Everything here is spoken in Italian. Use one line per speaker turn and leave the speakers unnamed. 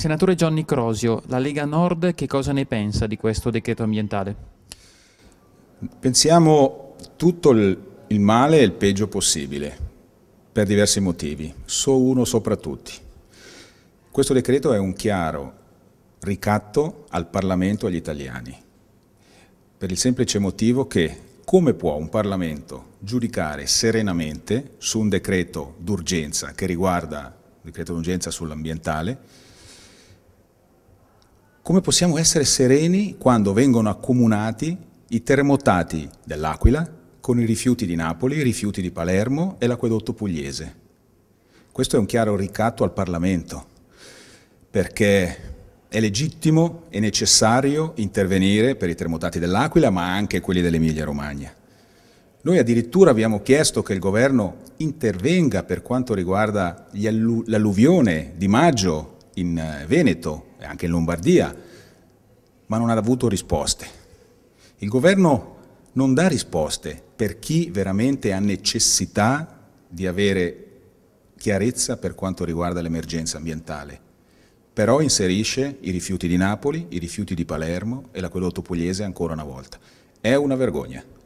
Senatore Gianni Crosio, la Lega Nord che cosa ne pensa di questo decreto ambientale? Pensiamo tutto il, male e il peggio possibile, per diversi motivi, so uno sopra tutti. Questo decreto è un chiaro ricatto al Parlamento e agli italiani, per il semplice motivo che come può un Parlamento giudicare serenamente su un decreto d'urgenza che riguarda un decreto d'urgenza sull'ambientale come possiamo essere sereni quando vengono accomunati i terremotati dell'Aquila con i rifiuti di Napoli, i rifiuti di Palermo e l'acquedotto pugliese. Questo è un chiaro ricatto al Parlamento, perché è legittimo e necessario intervenire per i terremotati dell'Aquila, ma anche quelli dell'Emilia-Romagna. Noi addirittura abbiamo chiesto che il governo intervenga per quanto riguarda l'alluvione di maggio in eh, Veneto e anche in Lombardia, ma non ha avuto risposte. Il governo non dà risposte per chi veramente ha necessità di avere chiarezza per quanto riguarda l'emergenza ambientale però inserisce i rifiuti di Napoli, i rifiuti di Palermo e l'acquedotto pugliese ancora una volta. È una vergogna.